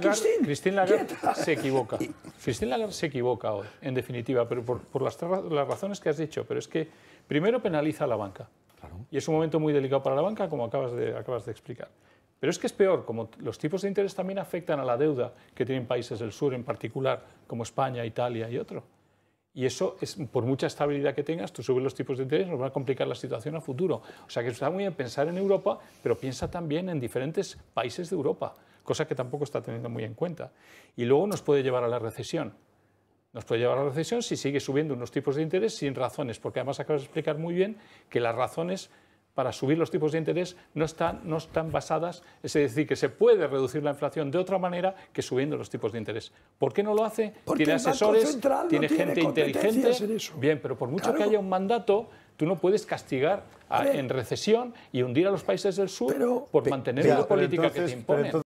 Cristina Lagarde se equivoca. Lagarde se equivoca hoy, en definitiva, pero por, las, razones que has dicho. Pero es que primero penaliza a la banca. Y es un momento muy delicado para la banca, como acabas de, explicar. Pero es que es peor, como los tipos de interés también afectan a la deuda que tienen países del sur en particular, como España, Italia y otro. Y eso, es, por mucha estabilidad que tengas, tú subes los tipos de interés, nos va a complicar la situación a futuro. O sea que está muy bien pensar en Europa, pero piensa también en diferentes países de Europa cosa que tampoco está teniendo muy en cuenta. Y luego nos puede llevar a la recesión. Nos puede llevar a la recesión si sigue subiendo unos tipos de interés sin razones, porque además acabas de explicar muy bien que las razones para subir los tipos de interés no están, no están basadas, es decir, que se puede reducir la inflación de otra manera que subiendo los tipos de interés. ¿por qué no lo hace? Porque tiene asesores, tiene gente inteligente. Bien, pero por mucho que haya un mandato, tú no puedes castigar en recesión y hundir a los países del sur por mantener la política que te impone.